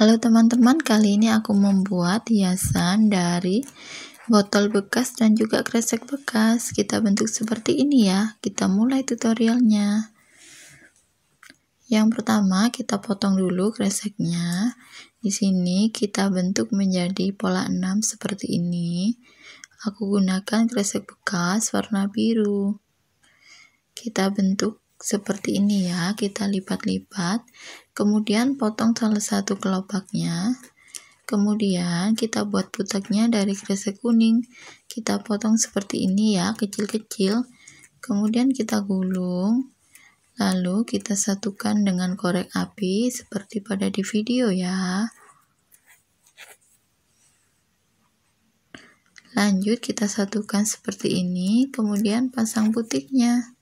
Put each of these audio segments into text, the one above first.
Halo teman-teman, kali ini aku membuat hiasan dari botol bekas dan juga kresek bekas. Kita bentuk seperti ini ya. Kita mulai tutorialnya. Yang pertama, kita potong dulu kreseknya. Di sini kita bentuk menjadi pola 6 seperti ini. Aku gunakan kresek bekas warna biru. Kita bentuk seperti ini ya, kita lipat-lipat. Kemudian potong salah satu kelopaknya. Kemudian kita buat putaknya dari kresek kuning. Kita potong seperti ini ya, kecil-kecil. Kemudian kita gulung. Lalu kita satukan dengan korek api seperti pada di video ya. Lanjut kita satukan seperti ini, kemudian pasang putiknya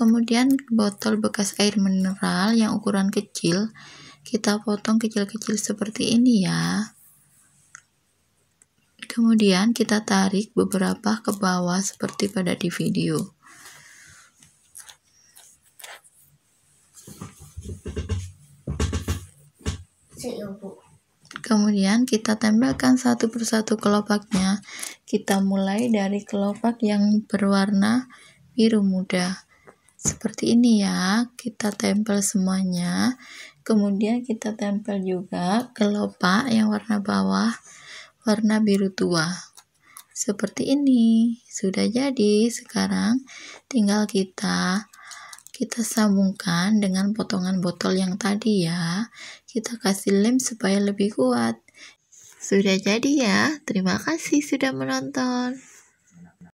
kemudian botol bekas air mineral yang ukuran kecil kita potong kecil-kecil seperti ini ya kemudian kita tarik beberapa ke bawah seperti pada di video Kemudian kita tempelkan satu persatu kelopaknya. Kita mulai dari kelopak yang berwarna biru muda seperti ini ya kita tempel semuanya kemudian kita tempel juga kelopak yang warna bawah warna biru tua seperti ini sudah jadi sekarang tinggal kita kita sambungkan dengan potongan botol yang tadi ya kita kasih lem supaya lebih kuat sudah jadi ya terima kasih sudah menonton